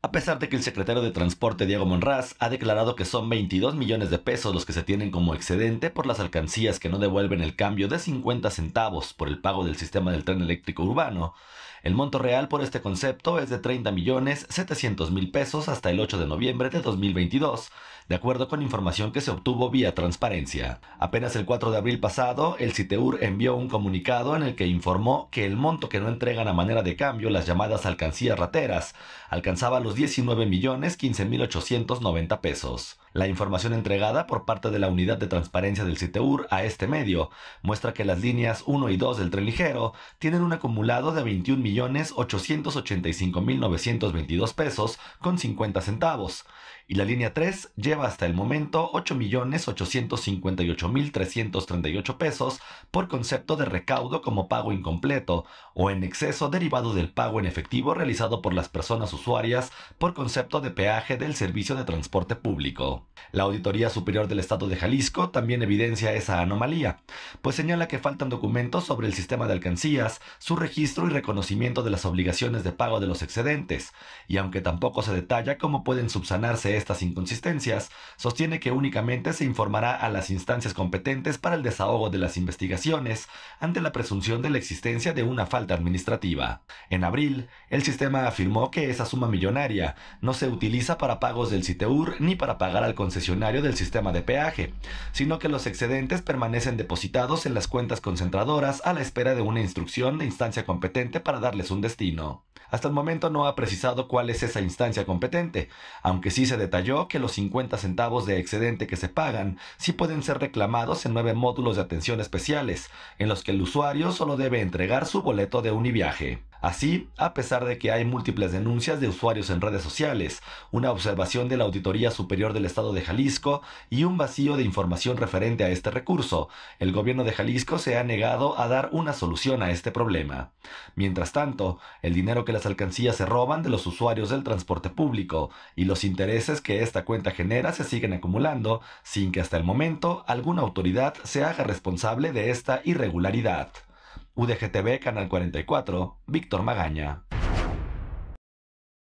A pesar de que el secretario de Transporte Diego Monraz ha declarado que son 22 millones de pesos los que se tienen como excedente por las alcancías que no devuelven el cambio de 50 centavos por el pago del sistema del tren eléctrico urbano, el monto real por este concepto es de 30 millones pesos hasta el 8 de noviembre de 2022, de acuerdo con información que se obtuvo vía transparencia. Apenas el 4 de abril pasado, el CITEUR envió un comunicado en el que informó que el monto que no entregan a manera de cambio las llamadas alcancías rateras alcanzaba los 19 millones 15 pesos. La información entregada por parte de la Unidad de Transparencia del CITEUR a este medio muestra que las líneas 1 y 2 del tren ligero tienen un acumulado de 21.885.922 pesos con 50 centavos y la línea 3 lleva hasta el momento 8.858.338 pesos por concepto de recaudo como pago incompleto o en exceso derivado del pago en efectivo realizado por las personas usuarias por concepto de peaje del servicio de transporte público. La Auditoría Superior del Estado de Jalisco también evidencia esa anomalía, pues señala que faltan documentos sobre el sistema de alcancías, su registro y reconocimiento de las obligaciones de pago de los excedentes, y aunque tampoco se detalla cómo pueden subsanarse estas inconsistencias, sostiene que únicamente se informará a las instancias competentes para el desahogo de las investigaciones ante la presunción de la existencia de una falta administrativa. En abril, el sistema afirmó que esa suma millonaria no se utiliza para pagos del CITEUR ni para pagar al concesionario del sistema de peaje, sino que los excedentes permanecen depositados en las cuentas concentradoras a la espera de una instrucción de instancia competente para darles un destino. Hasta el momento no ha precisado cuál es esa instancia competente, aunque sí se detalló que los 50 centavos de excedente que se pagan sí pueden ser reclamados en nueve módulos de atención especiales, en los que el usuario solo debe entregar su boleto de univiaje. Así, a pesar de que hay múltiples denuncias de usuarios en redes sociales, una observación de la Auditoría Superior del Estado de Jalisco y un vacío de información referente a este recurso, el gobierno de Jalisco se ha negado a dar una solución a este problema. Mientras tanto, el dinero que las alcancías se roban de los usuarios del transporte público y los intereses que esta cuenta genera se siguen acumulando sin que hasta el momento alguna autoridad se haga responsable de esta irregularidad. UDGTV Canal 44, Víctor Magaña.